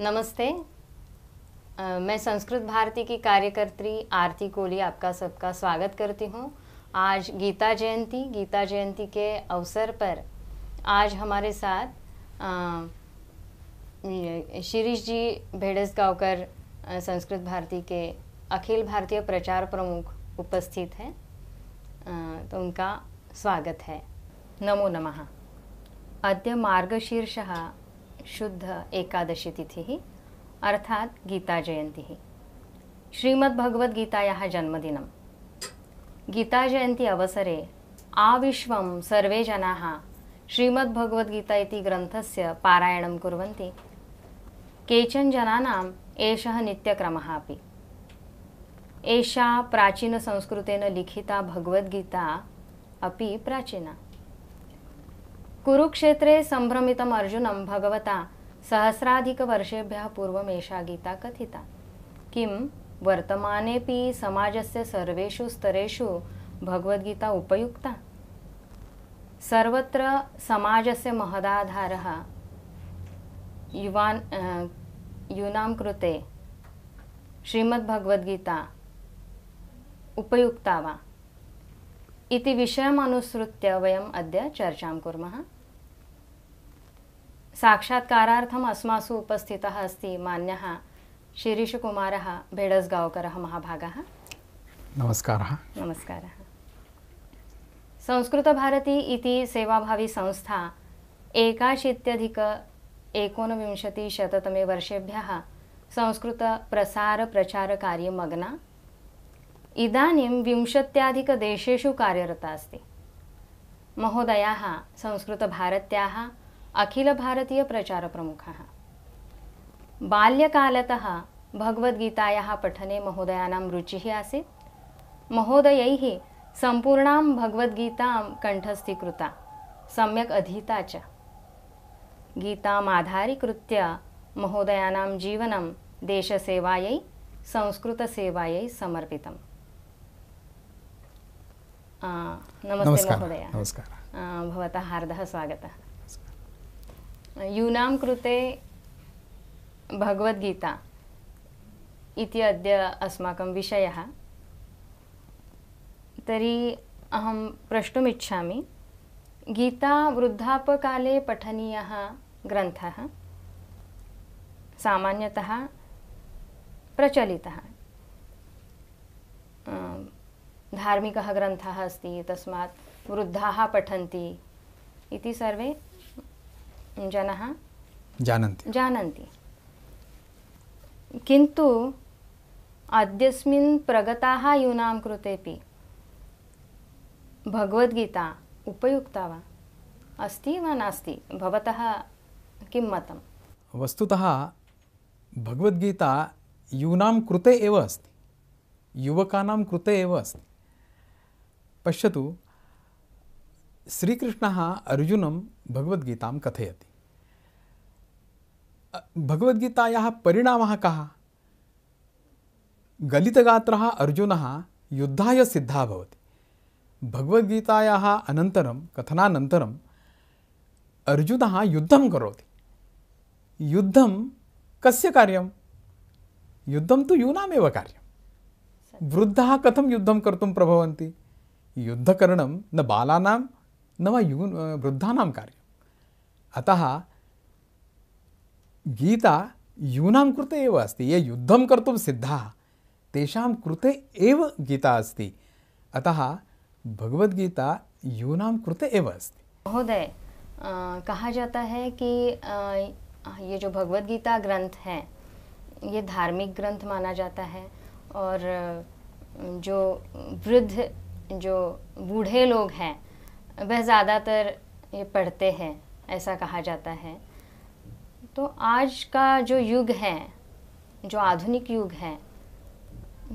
नमस्ते आ, मैं संस्कृत भारती की कार्यकर्त्री आरती कोहली आपका सबका स्वागत करती हूँ आज गीता जयंती गीता जयंती के अवसर पर आज हमारे साथ शिरीष जी भेड़स गाँवकर संस्कृत भारती के अखिल भारतीय प्रचार प्रमुख उपस्थित हैं तो उनका स्वागत है नमो नमः अद्य मार्गशीर्षः शुद्ध एकादशी तिथि अर्थात गीता जयंती श्रीमद्भगवद्गीतायाः जन्मदिनं गीताजयन्ती अवसरे आविश्वं सर्वे जनाः श्रीमद्भगवद्गीता इति ग्रन्थस्य पारायणं कुर्वन्ति केचन जनानाम् एषः नित्यक्रमः अपि एषा प्राचीनसंस्कृतेन लिखिता भगवद्गीता अपि प्राचीना कुरुक्षेत्रे संभ्रमित अर्जुनं भगवता सहस्राधिकवर्षेभ्यः पूर्वम् एषा गीता कथिता किं वर्तमानेपि समाजस्य सर्वेषु स्तरेषु भगवद्गीता उपयुक्ता सर्वत्र समाजस्य महदाधारः युवान् यूनां कृते श्रीमद्भगवद्गीता उपयुक्ता वा इति विषयम् अनुसृत्य वयम् अद्य चर्चां कुर्मः साक्षात्कारार्थम् अस्मासु उपस्थितः अस्ति मान्यः शिरीषकुमारः भेडस्गावकरः महाभागः नमस्कारः नमस्कारः संस्कृतभारती इति सेवाभावी संस्था एकाशीत्यधिक एकोनविंशतिशततमे वर्षेभ्यः संस्कृतप्रसारप्रचारकार्ये मग्ना इदानीं विंशत्याधिकदेशेषु कार्यरता अस्ति महोदयाः संस्कृतभारत्याः अखिल भारतीय प्रचार प्रमुख बाल्यकालतः भगवद्गीतायाः पठने महोदयानां रुचिः आसीत् महोदयैः सम्पूर्णां भगवद्गीतां कण्ठस्थीकृता सम्यक् अधीता च गीतामाधारीकृत्य महोदयानां जीवनं देशसेवायै संस्कृतसेवायै समर्पितम् नमस्ते महोदय भवतः हार्दः स्वागतः यूनां कृते भगवद्गीता इति अद्य अस्माकं विषयः तर्हि अहं प्रष्टुमिच्छामि गीता वृद्धापकाले पठनीयः ग्रन्थः सामान्यतः प्रचलितः धार्मिकः ग्रन्थः अस्ति तस्मात् वृद्धाः पठन्ति इति सर्वे जनः जानन्ति जानन्ति किन्तु अद्यस्मिन् प्रगताः यूनां कृतेपि भगवद्गीता उपयुक्ता वा अस्ति वा नास्ति भवतः किं मतं वस्तुतः भगवद्गीता यूनां कृते एव अस्ति युवकानां कृते एव अस्ति पश्यतु श्रीकृष्णः अर्जुनं भगवद्गीतां कथयति भगवद्गीतायाः परिणामः कः गलितगात्रः अर्जुनः युद्धाय सिद्धः भवति भगवद्गीतायाः अनन्तरं कथनानन्तरं अर्जुनः युद्धं करोति युद्धं कस्य कार्यं युद्धं तु यूनामेव कार्यं वृद्धाः कथं युद्धं कर्तुं प्रभवन्ति युद्धकरणं न बालानां नव यू वृद्धा कार्य अतः गीता यूना कृते अस्त ये युद्ध कर्त सिद्धा तेषां कृते एव गीता अस्ति अतः भगवद्गीता यूनां कृते एव अस्ति महोदय कहा जाता है कि आ, ये जो भगवद्गीता ग्रंथ है ये धार्मिक ग्रंथ माना जाता है और जो वृद्ध जो बूढ़े लोग हैं वह ज़्यादातर ये पढ़ते हैं ऐसा कहा जाता है तो आज का जो युग है जो आधुनिक युग है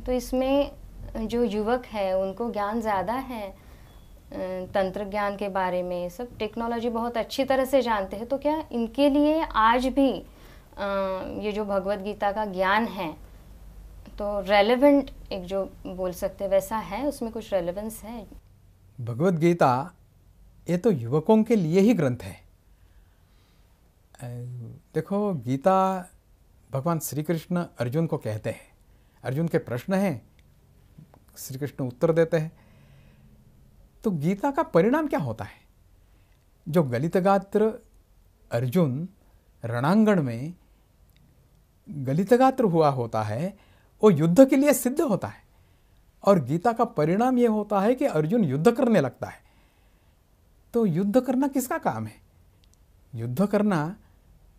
तो इसमें जो युवक है उनको ज्ञान ज़्यादा है तंत्र ज्ञान के बारे में सब टेक्नोलॉजी बहुत अच्छी तरह से जानते हैं तो क्या इनके लिए आज भी ये जो भगवत गीता का ज्ञान है तो रेलेवेंट एक जो बोल सकते हैं वैसा है उसमें कुछ रेलेवेंस है भगवत गीता ये तो युवकों के लिए ही ग्रंथ है देखो गीता भगवान श्री कृष्ण अर्जुन को कहते हैं अर्जुन के प्रश्न हैं श्री कृष्ण उत्तर देते हैं तो गीता का परिणाम क्या होता है जो गलित गात्र अर्जुन रणांगण में गलित गात्र हुआ होता है वो युद्ध के लिए सिद्ध होता है और गीता का परिणाम ये होता है कि अर्जुन युद्ध करने लगता है तो युद्ध करना किसका काम है युद्ध करना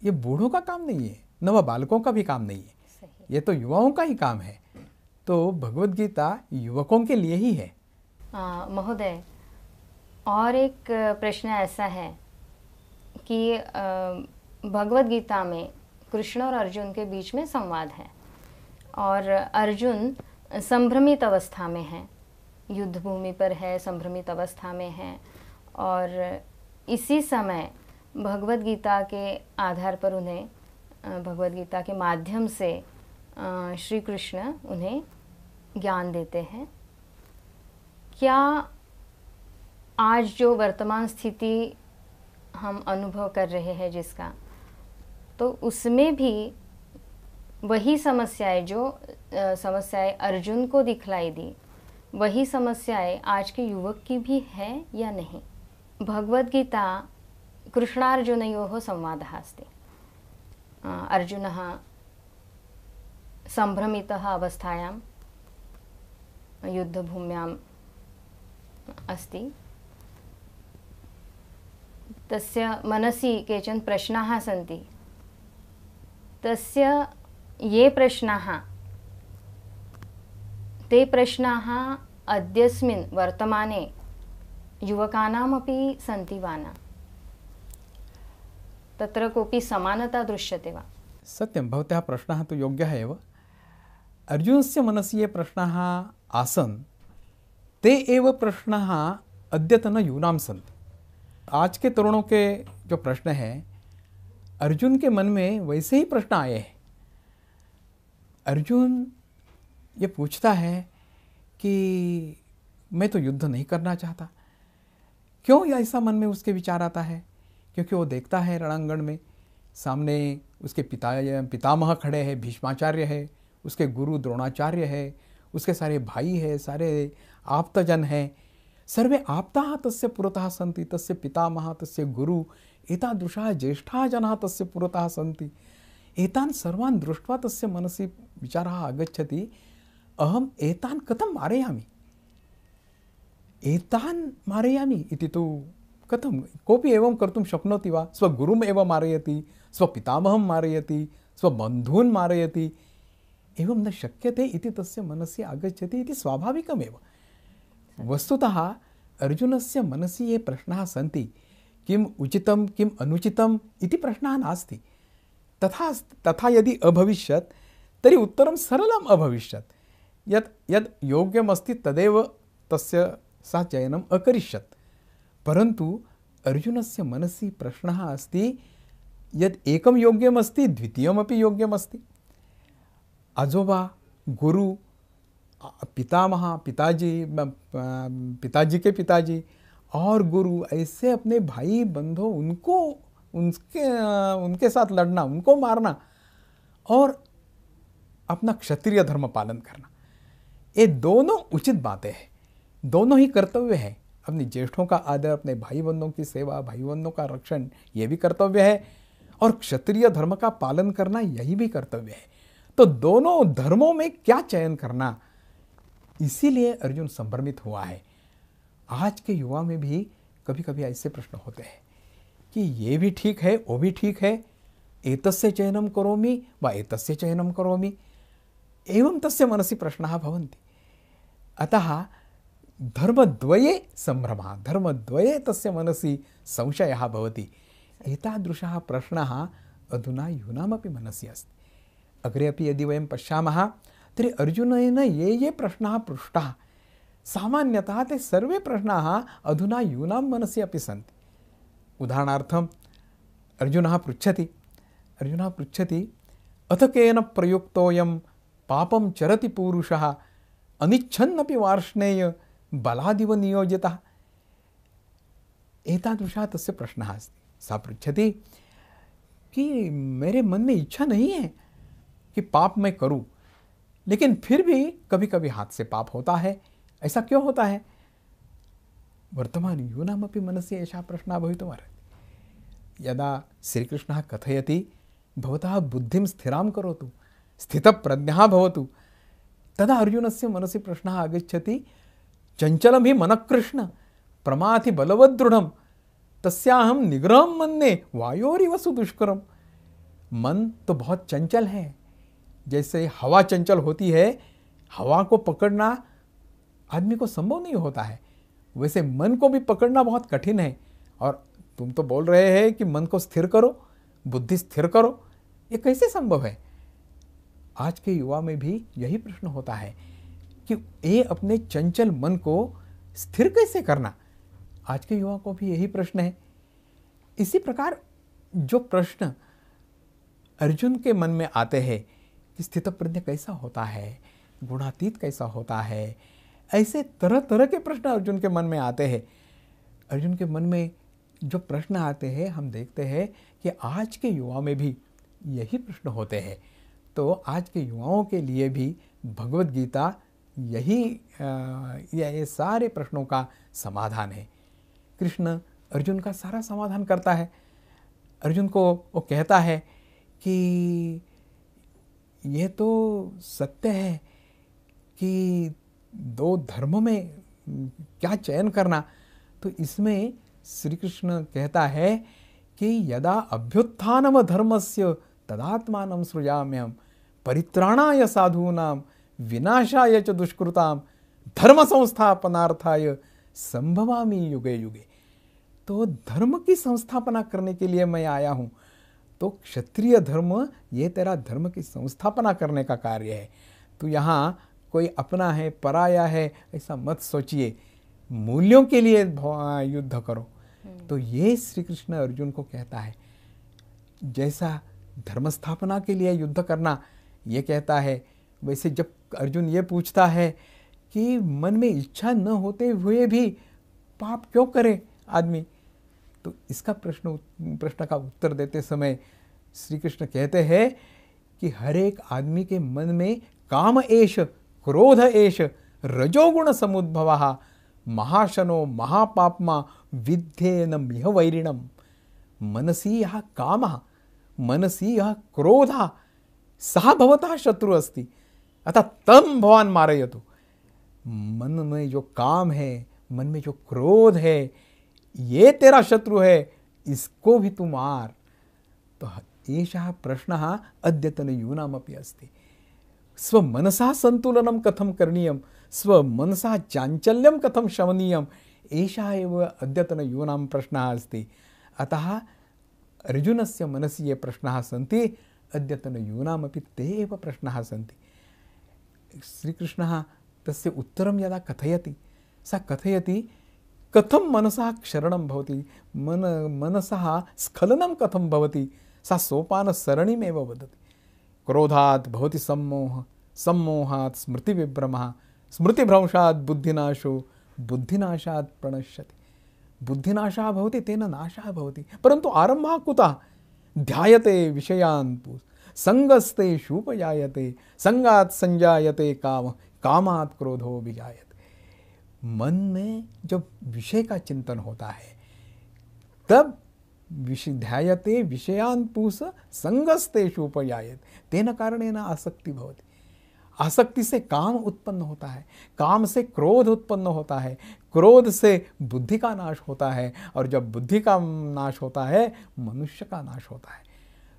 ये बूढ़ों का काम नहीं है न वह बालकों का भी काम नहीं है ये तो युवाओं का ही काम है तो भगवत गीता युवकों के लिए ही है महोदय और एक प्रश्न ऐसा है कि भगवत गीता में कृष्ण और अर्जुन के बीच में संवाद है और अर्जुन संभ्रमित अवस्था में है युद्ध भूमि पर है संभ्रमित अवस्था में है और इसी समय भगवत गीता के आधार पर उन्हें भगवत गीता के माध्यम से श्री कृष्ण उन्हें ज्ञान देते हैं क्या आज जो वर्तमान स्थिति हम अनुभव कर रहे हैं जिसका तो उसमें भी वही समस्याएं जो समस्याएं अर्जुन को दिखलाई दी वही समस्याएं आज के युवक की भी है या नहीं भगवद्गीता कृष्णार्जुनयोः संवादः अस्ति अर्जुनः सम्भ्रमितः अवस्थायां युद्धभूम्याम् अस्ति तस्य मनसि केचन प्रश्नाः सन्ति तस्य ये प्रश्नाः ते प्रश्नाः अद्यस्मिन् वर्तमाने अपि सन्ति वा न तत्र कोऽपि समानता दृश्यते वा सत्यं भवतः प्रश्नः तु योग्यः एव अर्जुनस्य मनसि ये प्रश्नाः आसन् ते एव प्रश्नाः अद्यतनयूनां सन्ति आज के तरुणों के जो प्रश्न है अर्जुन के मन में वैसे ही प्रश्न आए हैं अर्जुन ये पूछता है कि मैं तो युद्ध नहीं करना चाहता क्यों ऐसा मन में उसके विचार आता है क्योंकि वो देखता है रणांगण में सामने उसके पिता पितामह खड़े हैं भीष्माचार्य है उसके गुरु द्रोणाचार्य है उसके सारे भाई है सारे आप्तजन हैं सर्वे आपता तस्य पुरतः सन्ति तस्य पितामह तस्य गुरु एतादृशाः ज्येष्ठा जना तस्य पुरतः सन्ति एतान सर्वान् दृष्ट्वा तस्य मनसि विचारः आगच्छति अहम् एतान् कथं मारयामि एतान् मारयामि इति तु कथं कोऽपि एवं कर्तुं शक्नोति वा स्वगुरुम् एव मारयति स्वपितामहं मारयति स्वबन्धून् मारयति एवं न शक्यते इति तस्य मनसि आगच्छति इति स्वाभाविकमेव वस्तुतः अर्जुनस्य मनसि ये प्रश्नाः सन्ति किम् उचितं किम् अनुचितम् इति प्रश्नः नास्ति तथा तथा यदि अभविष्यत् तर्हि उत्तरं सरलम् अभविष्यत् यत् यद् योग्यमस्ति तदेव तस्य सा चयनम् अकष्य परंतु अर्जुन से मनसी प्रश्न अस्त एकं योग्यमस्ती द्वितीय योग्यमस्ती अजोबा गुरु पितामह पिताजी पिताजी के पिताजी और गुरु ऐसे अपने भाई बंधु उनको उनके उनके साथ लड़ना उनको मारना और अपना क्षत्रिय धर्म पालन करना ये दोनों उचित बातें हैं दोनों ही कर्तव्य है अपने ज्येष्ठों का आदर अपने भाई बंधुओं की सेवा भाई बंधुओं का रक्षण ये भी कर्तव्य है और क्षत्रिय धर्म का पालन करना यही भी कर्तव्य है तो दोनों धर्मों में क्या चयन करना इसीलिए अर्जुन संभ्रमित हुआ है आज के युवा में भी कभी कभी ऐसे प्रश्न होते हैं कि ये भी ठीक है वो भी ठीक है एतस्य चयनम करोमि व एतस्य चयनम करोमि एवं तस्य मनसी प्रश्न भवन्ति अतः धर्मद्वये संभ्रमः धर्मद्वये तस्य मनसि संशयः भवति एतादृशः प्रश्नः अधुना यूनामपि मनसि अस्ति अग्रे अपि यदि वयं पश्यामः तर्हि अर्जुनेन ये ये प्रश्नाः पृष्टाः सामान्यतः ते सर्वे प्रश्नाः अधुना यूनां मनसि अपि सन्ति उदाहरणार्थम् अर्जुनः पृच्छति अर्जुनः पृच्छति अथ केन प्रयुक्तोऽयं पापं चरति पूरुषः अनिच्छन्नपि वार्ष्णेय बलादिव नियोजितः एतादृशः तस्य प्रश्नः अस्ति सा पृच्छति कि मेरे मन में इच्छा नहीं है कि पाप मैं करूं लेकिन फिर भी कभी कभी हाथ से पाप होता है ऐसा क्यों होता है वर्तमान यूनामपि मनसि एषः प्रश्न भवितुमर्हति यदा कथयती कथयति बुद्धि स्थिरा स्थिरां स्थित प्रज्ञा भवतु तदा से मनसी प्रश्न आगछति चंचलम ही मनकृष्ण प्रमाथि बलवदृढ़ तस्याहम निग्रह मन ने वसु दुष्करम मन तो बहुत चंचल है जैसे हवा चंचल होती है हवा को पकड़ना आदमी को संभव नहीं होता है वैसे मन को भी पकड़ना बहुत कठिन है और तुम तो बोल रहे हैं कि मन को स्थिर करो बुद्धि स्थिर करो ये कैसे संभव है आज के युवा में भी यही प्रश्न होता है कि ये अपने चंचल मन को स्थिर कैसे करना आज के युवा को भी यही प्रश्न है इसी प्रकार जो प्रश्न अर्जुन के मन में आते हैं कि स्थित प्रज्ञ कैसा होता है गुणातीत कैसा होता है ऐसे तरह तरह के प्रश्न अर्जुन के मन में आते हैं अर्जुन के मन में जो प्रश्न आते हैं हम देखते हैं कि आज के युवा में भी यही प्रश्न होते हैं तो आज के युवाओं के लिए भी भगवत गीता यही ये सारे प्रश्नों का समाधान है कृष्ण अर्जुन का सारा समाधान करता है अर्जुन को वो कहता है कि यह तो सत्य है कि दो धर्मों में क्या चयन करना तो इसमें श्री कृष्ण कहता है कि यदा अभ्युत्थानम धर्मस्य तदात्मान सृजाम्यहम परित्राणा साधूनाम विनाशाय च दुष्कृताम धर्म संस्थापनार्थाय संभवामी युगे युगे तो धर्म की संस्थापना करने के लिए मैं आया हूँ तो क्षत्रिय धर्म ये तेरा धर्म की संस्थापना करने का कार्य है तो यहाँ कोई अपना है पराया है ऐसा मत सोचिए मूल्यों के लिए युद्ध करो हम्म। तो ये श्री कृष्ण अर्जुन को कहता है जैसा धर्म स्थापना के लिए युद्ध करना ये कहता है वैसे जब अर्जुन ये पूछता है कि मन में इच्छा न होते हुए भी पाप क्यों करे आदमी तो इसका प्रश्न प्रश्न का उत्तर देते समय श्री कृष्ण कहते हैं कि हर एक आदमी के मन में काम एश क्रोध एश रजोगुण समुद्भव महाशनो महापापमा विद्धेन यह वैरिणम मनसी यह काम मनसी यह क्रोध सह भवता शत्रु अस्ति अतः तम भवान मारे यतु मन में जो काम है मन में जो क्रोध है ये तेरा शत्रु है इसको भी तू मार तो प्रश्न अद्यतन यूनाम अस्ति संतुलन कथम करनीय स्व मनसा चांचल्यम कथम शमनीय एषः एव अद्यतनयूनां प्रश्न अस्ति अतः से मनसी ये सी अद्यतन अद्यतनयूनामपि ते प्रश्न सी श्रीकृष्णः तस्य उत्तरं यदा कथयति सा कथयति कथं मनसः क्षरणं भवति मन मनसः स्खलनं कथं भवति सा सोपानसरणीमेव वदति क्रोधात् भवति सम्मोह सम्मोहात् स्मृतिविभ्रमः स्मृतिभ्रंशात् बुद्धिनाशो बुद्धिनाशात् प्रणश्यति बुद्धिनाशः भवति तेन नाशः भवति परन्तु आरम्भः कुतः ध्यायते विषयान् संगस्ते जायते संगात संजायते काम कामात क्रोधो जायते मन में जब विषय का चिंतन होता है तब विषध्यायते विषयान संगस्ते शूप जायते तेन कारणेन आसक्ति भवति आसक्ति से काम उत्पन्न होता है काम से क्रोध उत्पन्न होता है क्रोध से बुद्धि का नाश होता है और जब बुद्धि का नाश होता है मनुष्य का नाश होता है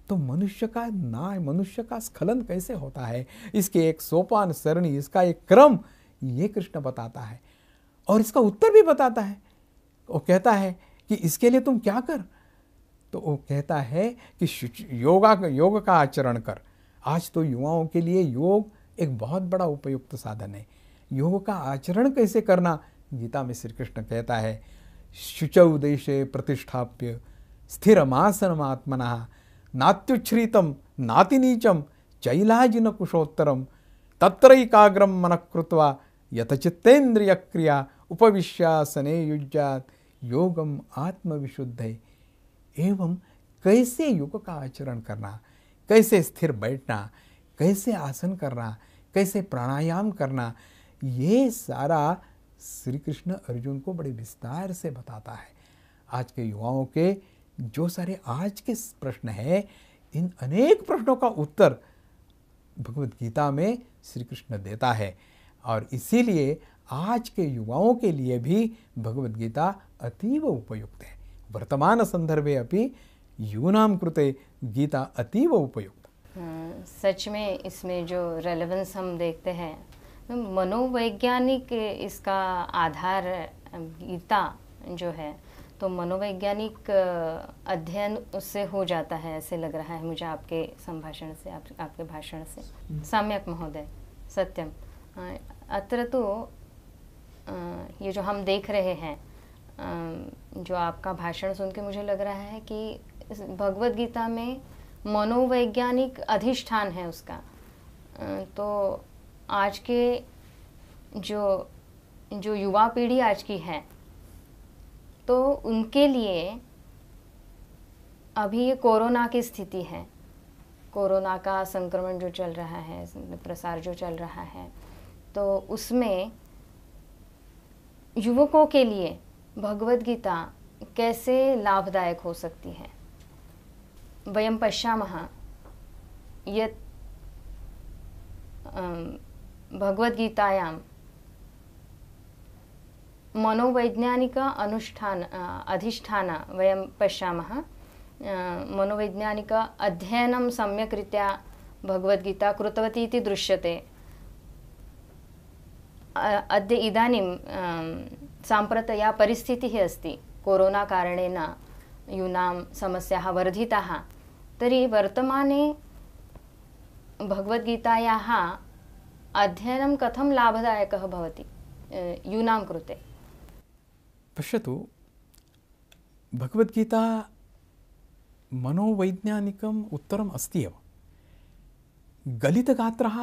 तो मनुष्य का नाय मनुष्य का स्खलन कैसे होता है इसके एक सोपान सरणी इसका एक क्रम ये कृष्ण बताता है और इसका उत्तर भी बताता है वो कहता है कि इसके लिए तुम क्या कर तो वो कहता है कि योगा योग का आचरण कर आज तो युवाओं के लिए योग एक बहुत बड़ा उपयुक्त साधन है योग का आचरण कैसे करना गीता में श्री कृष्ण कहता है शुचौ देशे प्रतिष्ठाप्य मासन आत्मना नात्युच्छ्रितं चैलाजिन चैलाजिनकुशोत्तरं तत्रैकाग्रं मन कृत्वा क्रिया उपविश्यासने युज्यात् योगम आत्मविशुद्ध एवं कैसे योग का आचरण करना कैसे स्थिर बैठना कैसे आसन करना कैसे प्राणायाम करना ये सारा श्री कृष्ण अर्जुन को बड़े विस्तार से बताता है आज के युवाओं के जो सारे आज के प्रश्न हैं इन अनेक प्रश्नों का उत्तर भगवत गीता में श्री कृष्ण देता है और इसीलिए आज के युवाओं के लिए भी भगवत गीता अतीव उपयुक्त है वर्तमान संदर्भ में अभी यूनाम कृते गीता अतीव उपयुक्त सच में इसमें जो रेलेवेंस हम देखते हैं तो मनोवैज्ञानिक इसका आधार गीता जो है तो मनोवैज्ञानिक अध्ययन उससे हो जाता है ऐसे लग रहा है मुझे आपके संभाषण से आप, आपके भाषण से सम्यक महोदय सत्यम अत्र तो ये जो हम देख रहे हैं जो आपका भाषण सुन के मुझे लग रहा है कि भगवत गीता में मनोवैज्ञानिक अधिष्ठान है उसका तो आज के जो जो युवा पीढ़ी आज की है तो उनके लिए अभी ये कोरोना की स्थिति है कोरोना का संक्रमण जो चल रहा है प्रसार जो चल रहा है तो उसमें युवकों के लिए भगवत गीता कैसे लाभदायक हो सकती है वयम पश्यामः यत् भगवद्गीतायां मनोवैज्ञानिक अनुष्ठान अधिष्ठान वयं पश्यामः मनोवैज्ञानिक अध्ययनं सम्यक् रीत्या भगवद्गीता कृतवती इति दृश्यते अद्य इदानीं साम्प्रत या परिस्थितिः अस्ति कोरोना कारणेन यूनां समस्याः वर्धिताः तर्हि वर्तमाने भगवद्गीतायाः अध्ययनं कथं लाभदायकः भवति यूनां कृते पश्यतु भगवद्गीता मनोवैज्ञानिकम् उत्तरम् अस्ति एव गलितगात्रः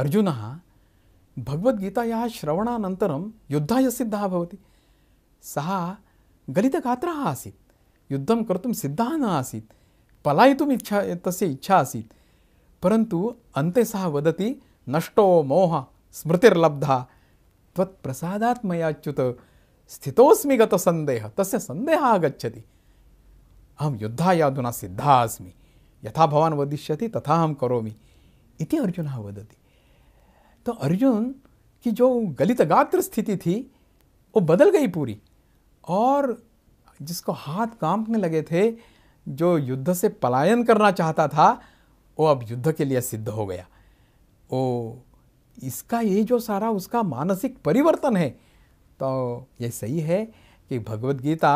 अर्जुनः भगवद्गीतायाः श्रवणानन्तरं युद्धाय सिद्धः भवति सः गलितगात्रः आसीत् युद्धं कर्तुं सिद्धः न आसीत् पलायितुम् इच्छा तस्य इच्छा आसीत् परन्तु अन्ते सः वदति नष्टो मोह स्मृतिर्लब्धा त्वत्प्रसादात् मयाच्युत स्थितोस्मि गत संदेह तस्य संदेह आगछति अहम युद्धाय अधुना सिद्धा अस्मी यथा भवान वदिष्यति तथा हम करोमि इति अर्जुन वदति तो अर्जुन की जो गलित गात्र स्थिति थी वो बदल गई पूरी और जिसको हाथ कांपने लगे थे जो युद्ध से पलायन करना चाहता था वो अब युद्ध के लिए सिद्ध हो गया ओ इसका ये जो सारा उसका मानसिक परिवर्तन है तो ये सही है कि भगवद्गीता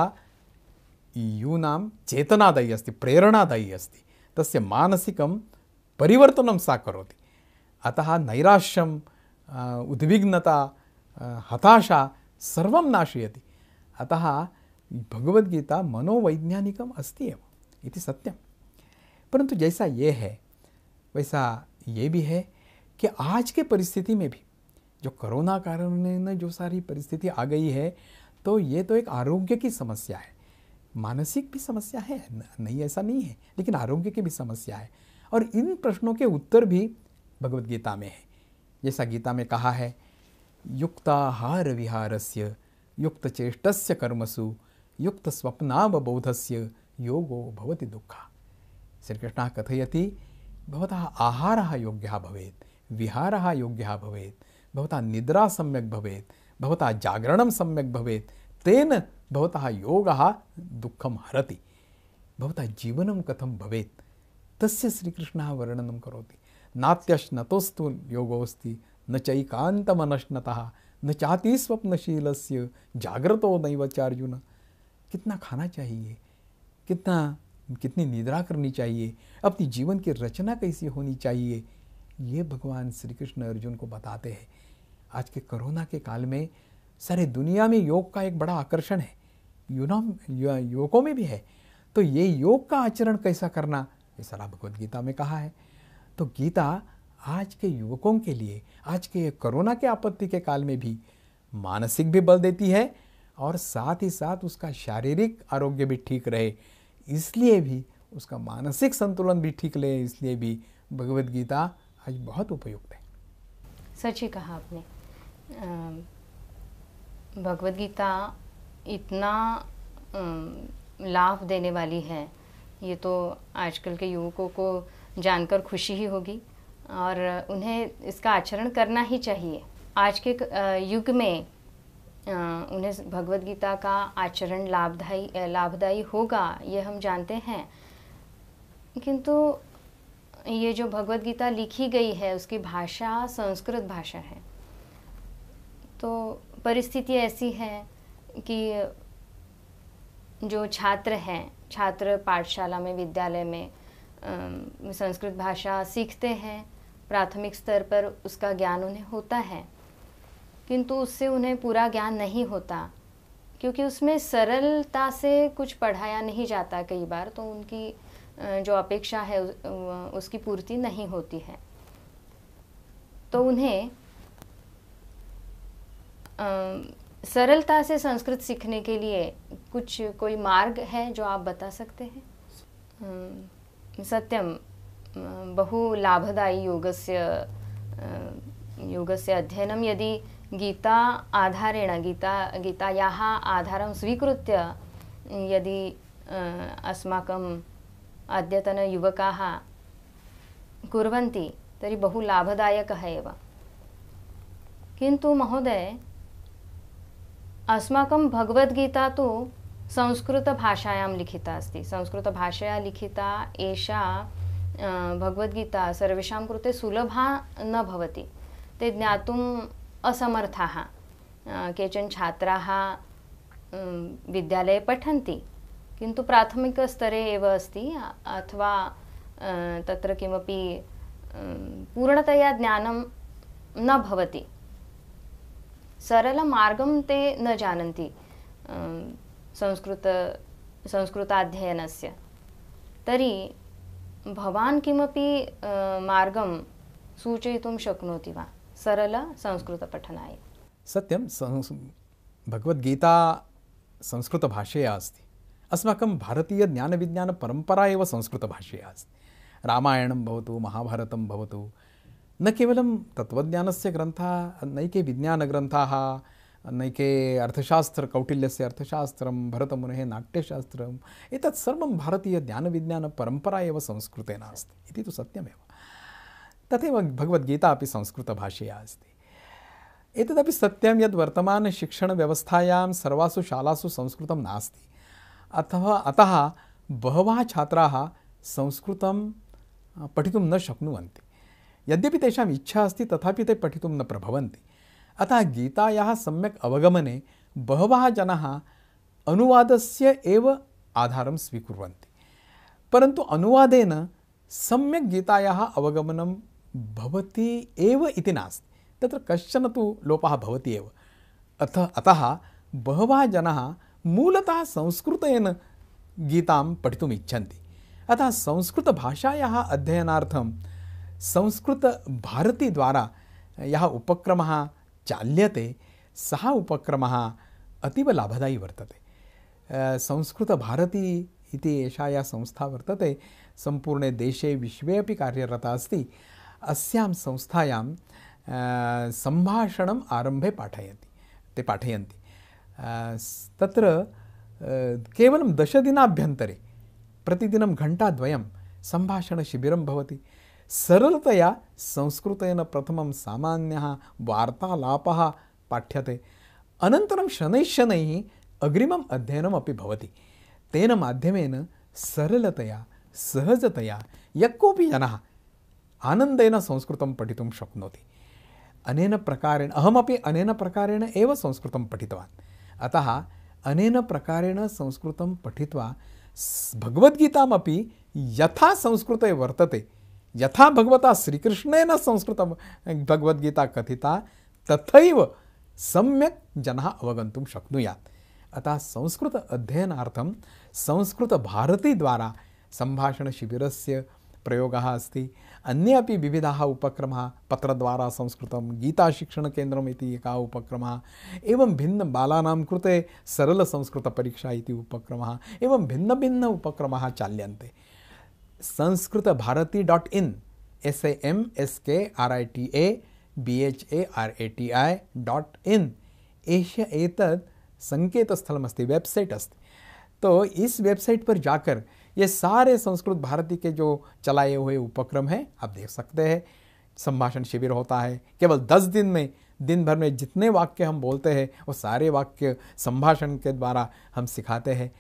यूनाम चेतनादायी अस्ति प्रेरणादायी अस्ति तस्य मानसिकं परिवर्तनं सा कौती अतः नैराश्यम उद्विग्नता हताशा सर्व नाशयति अतः भगवद्गीता मनोवैज्ञानिकम अस्ति इति सत्यम परंतु जैसा ये है वैसा ये भी है कि आज के परिस्थिति में भी जो कोरोना कारण जो सारी परिस्थिति आ गई है तो ये तो एक आरोग्य की समस्या है मानसिक भी समस्या है नहीं ऐसा नहीं है लेकिन आरोग्य की भी समस्या है और इन प्रश्नों के उत्तर भी भगवत गीता में है जैसा गीता में कहा है युक्ताहार विहारस्य युक्त चेष्टस्य कर्मसु युक्त से योगो भवति श्री कृष्ण कथयति भवतः आहार योग्य भवे विहार योग्य भवेत भवता निद्रा सम्यक भवेत् भवता जागरण सम्यक भवेत् तेन भवता योग दुःखं हरति भवता जीवन कथं भवेत् तस्य श्रीकृष्ण वर्णन करोति नात्यश्नतोस्तु योगोऽस्ति न चैकान्तमनश्नतः न स्वप्नशील से जागृतो नई चार्जुन कितना खाना चाहिए कितना कितनी निद्रा करनी चाहिए अपनी जीवन की रचना कैसी होनी चाहिए ये भगवान श्री कृष्ण अर्जुन को बताते हैं आज के कोरोना के काल में सारे दुनिया में योग का एक बड़ा आकर्षण है यूना युवकों में भी है तो ये योग का आचरण कैसा करना ये सारा भगवद गीता में कहा है तो गीता आज के युवकों के लिए आज के कोरोना के आपत्ति के काल में भी मानसिक भी बल देती है और साथ ही साथ उसका शारीरिक आरोग्य भी ठीक रहे इसलिए भी उसका मानसिक संतुलन भी ठीक रहे इसलिए भी भगवद गीता आज बहुत उपयुक्त है सच ही कहा आपने भगवत गीता इतना लाभ देने वाली है ये तो आजकल के युवकों को जानकर खुशी ही होगी और उन्हें इसका आचरण करना ही चाहिए आज के युग में उन्हें भगवत गीता का आचरण लाभदायी लाभदायी होगा ये हम जानते हैं किंतु ये जो भगवत गीता लिखी गई है उसकी भाषा संस्कृत भाषा है तो परिस्थिति ऐसी है कि जो छात्र हैं छात्र पाठशाला में विद्यालय में संस्कृत भाषा सीखते हैं प्राथमिक स्तर पर उसका ज्ञान उन्हें होता है किंतु उससे उन्हें पूरा ज्ञान नहीं होता क्योंकि उसमें सरलता से कुछ पढ़ाया नहीं जाता कई बार तो उनकी जो अपेक्षा है उसकी पूर्ति नहीं होती है तो उन्हें सरलता से संस्कृत सीखने के लिए कुछ कोई मार्ग है जो आप बता सकते हैं सत्यम बहु लाभदायी योगस्य योगस्य अध्ययनं यदि गीता आधारेण गीता गीतायाः आधारं स्वीकृत्य यदि अस्माकम् अद्यतनयुवकाः कुर्वन्ति तर्हि बहु लाभदायकः एव किन्तु महोदय अस्माकं भगवद्गीता तु संस्कृतभाषायां लिखिता अस्ति संस्कृतभाषया लिखिता एषा भगवद्गीता सर्वेषां कृते सुलभा न भवति ते ज्ञातुम् असमर्थाः केचन छात्राः विद्यालये पठन्ति किन्तु प्राथमिकस्तरे एव अस्ति अथवा तत्र किमपि पूर्णतया ज्ञानं न भवति सरलमार्गं ते न जानन्ति संस्कृत संस्कृताध्ययनस्य तर्हि भवान् किमपि मार्गं सूचयितुं शक्नोति वा सरलसंस्कृतपठनाय सत्यं संस् भगवद्गीता संस्कृतभाषया अस्ति अस्माकं भारतीयज्ञानविज्ञानपरम्परा एव संस्कृतभाषया अस्ति रामायणं भवतु महाभारतं भवतु न केवलं तत्त्वज्ञानस्य ग्रन्थाः नैके विज्ञानग्रन्थाः नैके अर्थशास्त्रकौटिल्यस्य अर्थशास्त्रं भरतमुनेः नाट्यशास्त्रम् एतत् सर्वं भारतीयज्ञानविज्ञानपरम्परा एव संस्कृते अस्ति इति तु सत्यमेव तथैव भगवद्गीता अपि संस्कृतभाषया अस्ति एतदपि सत्यं यद् वर्तमानशिक्षणव्यवस्थायां सर्वासु शालासु संस्कृतं नास्ति अथवा अतः बहवः छात्राः संस्कृतं पठितुं न शक्नुवन्ति यद्यपि तेषाम् इच्छा अस्ति तथापि ते पठितुं न प्रभवन्ति अतः गीतायाः सम्यक् अवगमने बहवः जनाः अनुवादस्य एव आधारं स्वीकुर्वन्ति परन्तु अनुवादेन सम्यक् गीतायाः अवगमनं भवति एव इति नास्ति तत्र कश्चन तु लोपः भवति एव अथ अतः बहवः जनाः मूलतः संस्कृतेन गीतां पठितुम् इच्छन्ति अतः संस्कृतभाषायाः अध्ययनार्थं संस्कृतभारतीद्वारा यः उपक्रमः चाल्यते सः उपक्रमः अतीव लाभदायी वर्तते संस्कृतभारती इति एषा या संस्था वर्तते सम्पूर्णे देशे विश्वे अपि कार्यरता अस्ति अस्यां संस्थायां सम्भाषणम् आरम्भे पाठयन्ति ते पाठयन्ति तत्र केवलं दशदिनाभ्यन्तरे प्रतिदिनं घण्टाद्वयं सम्भाषणशिबिरं भवति सरलतया संस्कृत प्रथम सामान्यः वार्तालाप पाठ्य अनन्तरं शनैशन अग्रिम अग्रिमम् अध्ययनमपि तेन माध्यमेन सरलतया सहजतया योपी जन जनः संस्कृत संस्कृतं शक्नो अनेन प्रकारेण अहमपि अनेन प्रकारेण एव संस्कृतं पठितवान् अतः अनेन प्रकारेण संस्कृतं पठित्वा भगवद्गीतामपि यथा संस्कृते वर्तते यथा भगवता श्रीकृष्णेन संस्कृत भगवद्गीता कथिता तथैव सम्यक जनाः अवगन्तुं शक्नुयात् अतः संस्कृत अध्ययनार्थं संस्कृतभारतीद्वारा सम्भाषणशिबिरस्य प्रयोगः अस्ति अन्ये अपि विविधाः उपक्रमाः पत्रद्वारा संस्कृतं गीताशिक्षणकेन्द्रम् इति एकः उपक्रमः एवं भिन्नबालानां कृते सरलसंस्कृतपरीक्षा इति उपक्रमः एवं भिन्नभिन्न उपक्रमाः चाल्यन्ते Sanskrit Bharati dot in S A M S K R I T A B H A R A T in dot in एष स्थल संकेतस्थलमस्ति वेबसाइट अस्त तो इस वेबसाइट पर जाकर ये सारे संस्कृत भारती के जो चलाए हुए उपक्रम हैं आप देख सकते हैं संभाषण शिविर होता है केवल दस दिन में दिन भर में जितने वाक्य हम बोलते हैं वो सारे वाक्य संभाषण के द्वारा हम सिखाते हैं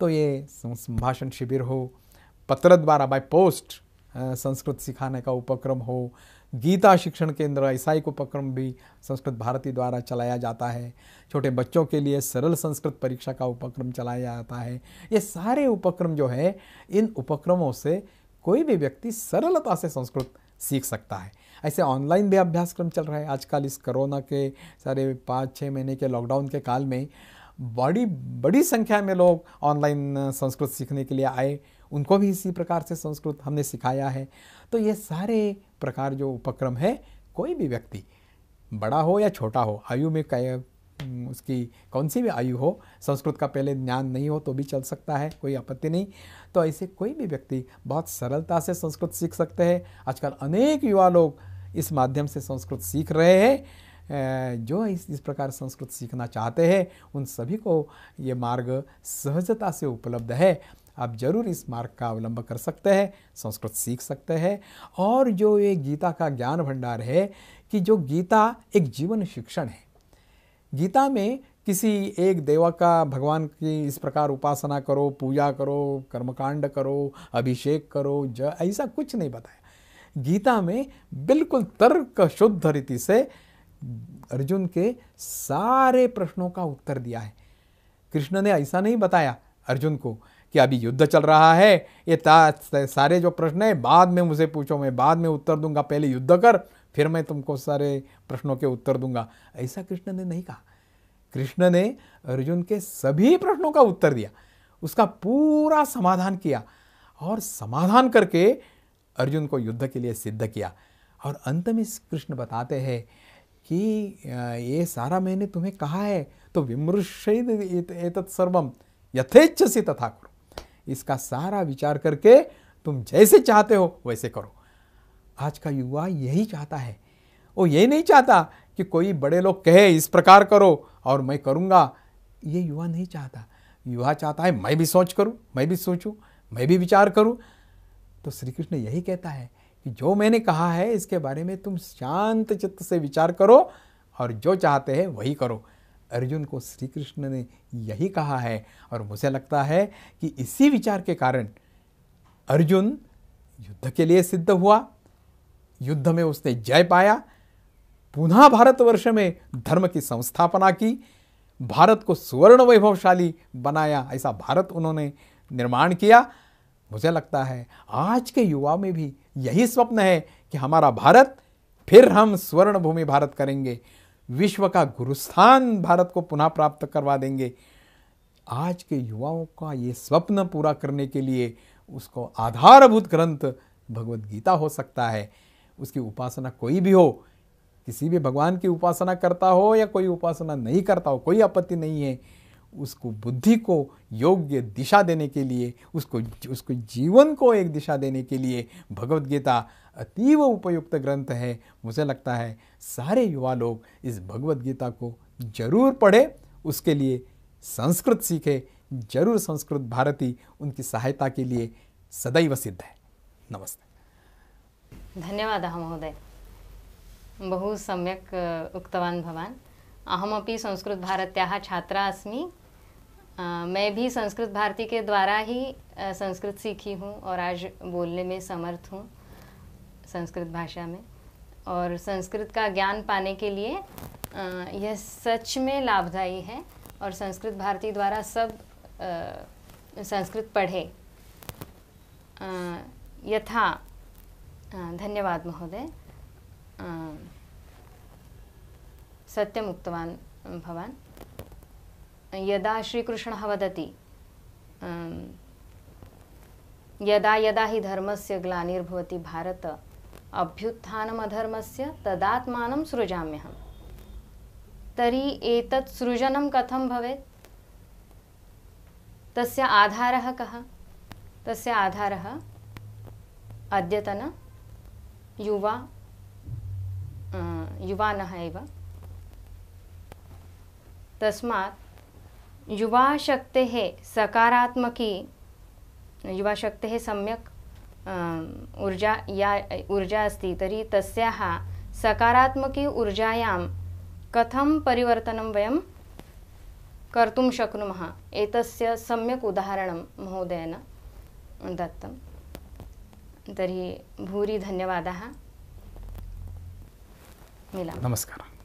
तो ये संभाषण शिविर हो पत्र द्वारा बाय पोस्ट संस्कृत सिखाने का उपक्रम हो गीता शिक्षण केंद्र ऐसा एक उपक्रम भी संस्कृत भारती द्वारा चलाया जाता है छोटे बच्चों के लिए सरल संस्कृत परीक्षा का उपक्रम चलाया जाता है ये सारे उपक्रम जो है इन उपक्रमों से कोई भी व्यक्ति सरलता से संस्कृत सीख सकता है ऐसे ऑनलाइन भी अभ्यासक्रम चल रहा है आजकल इस कोरोना के सारे पाँच छः महीने के लॉकडाउन के काल में बड़ी बड़ी संख्या में लोग ऑनलाइन संस्कृत सीखने के लिए आए उनको भी इसी प्रकार से संस्कृत हमने सिखाया है तो ये सारे प्रकार जो उपक्रम है कोई भी व्यक्ति बड़ा हो या छोटा हो आयु में कई उसकी कौन सी भी आयु हो संस्कृत का पहले ज्ञान नहीं हो तो भी चल सकता है कोई आपत्ति नहीं तो ऐसे कोई भी व्यक्ति बहुत सरलता से संस्कृत सीख सकते हैं आजकल अनेक युवा लोग इस माध्यम से संस्कृत सीख रहे हैं जो इस इस प्रकार संस्कृत सीखना चाहते हैं उन सभी को ये मार्ग सहजता से उपलब्ध है आप जरूर इस मार्ग का अवलंब कर सकते हैं संस्कृत सीख सकते हैं और जो ये गीता का ज्ञान भंडार है कि जो गीता एक जीवन शिक्षण है गीता में किसी एक देवा का भगवान की इस प्रकार उपासना करो पूजा करो कर्मकांड करो अभिषेक करो ज ऐसा कुछ नहीं बताया गीता में बिल्कुल तर्क शुद्ध रीति से अर्जुन के सारे प्रश्नों का उत्तर दिया है कृष्ण ने ऐसा नहीं बताया अर्जुन को कि अभी युद्ध चल रहा है ये सारे जो प्रश्न है बाद में मुझे पूछो मैं बाद में उत्तर दूंगा पहले युद्ध कर फिर मैं तुमको सारे प्रश्नों के उत्तर दूंगा ऐसा कृष्ण ने नहीं कहा कृष्ण ने अर्जुन के सभी प्रश्नों का उत्तर दिया उसका पूरा समाधान किया और समाधान करके अर्जुन को युद्ध के लिए सिद्ध किया और अंत में कृष्ण बताते हैं कि ये सारा मैंने तुम्हें कहा है तो विमृश सर्वम सर्वम से तथा करो इसका सारा विचार करके तुम जैसे चाहते हो वैसे करो आज का युवा यही चाहता है वो यही नहीं चाहता कि कोई बड़े लोग कहे इस प्रकार करो और मैं करूँगा ये युवा नहीं चाहता युवा चाहता है मैं भी सोच करूँ मैं भी सोचूँ मैं भी विचार करूँ तो श्री कृष्ण यही कहता है जो मैंने कहा है इसके बारे में तुम शांत चित्त से विचार करो और जो चाहते हैं वही करो अर्जुन को श्री कृष्ण ने यही कहा है और मुझे लगता है कि इसी विचार के कारण अर्जुन युद्ध के लिए सिद्ध हुआ युद्ध में उसने जय पाया पुनः भारतवर्ष में धर्म की संस्थापना की भारत को सुवर्ण वैभवशाली बनाया ऐसा भारत उन्होंने निर्माण किया मुझे लगता है आज के युवा में भी यही स्वप्न है कि हमारा भारत फिर हम स्वर्ण भूमि भारत करेंगे विश्व का गुरुस्थान भारत को पुनः प्राप्त करवा देंगे आज के युवाओं का ये स्वप्न पूरा करने के लिए उसको आधारभूत ग्रंथ भगवत गीता हो सकता है उसकी उपासना कोई भी हो किसी भी भगवान की उपासना करता हो या कोई उपासना नहीं करता हो कोई आपत्ति नहीं है उसको बुद्धि को योग्य दिशा देने के लिए उसको उसको जीवन को एक दिशा देने के लिए भगवद्गीता अतीव उपयुक्त ग्रंथ है मुझे लगता है सारे युवा लोग इस भगवद्गीता को जरूर पढ़ें उसके लिए संस्कृत सीखे जरूर संस्कृत भारती उनकी सहायता के लिए सदैव सिद्ध है नमस्ते धन्यवाद महोदय बहु सम्यक उक्तवान भवान संस्कृत भारत्या छात्रा अस्मि मैं भी संस्कृत भारती के द्वारा ही संस्कृत सीखी हूँ और आज बोलने में समर्थ हूँ संस्कृत भाषा में और संस्कृत का ज्ञान पाने के लिए यह सच में लाभदायी है और संस्कृत भारती द्वारा सब संस्कृत पढ़े यथा धन्यवाद महोदय सत्यम् उक्तवान् भवान् यदा श्रीकृष्णः वदति यदा यदा हि धर्मस्य ग्लानिर्भवति भारत अभ्युत्थानमधर्मस्य तदात्मानं सृजाम्यहं तर्हि एतत् सृजनं कथं भवेत् तस्य आधार कः तस्य आधारः अद्यतन युवा युवानः एव तस्मात् युवाशक्तेः सकारात्मकी युवाशक्तेः सम्यक् अं, ऊर्जा या ऊर्जा अस्ति तर्हि तस्याः सकारात्मकी ऊर्जायां कथं परिवर्तनं वयं कर्तुं शक्नुमः एतस्य सम्यक् उदाहरणं महोदयेन दत्तं तर्हि भूरि धन्यवादाः मिलामः नमस्कारः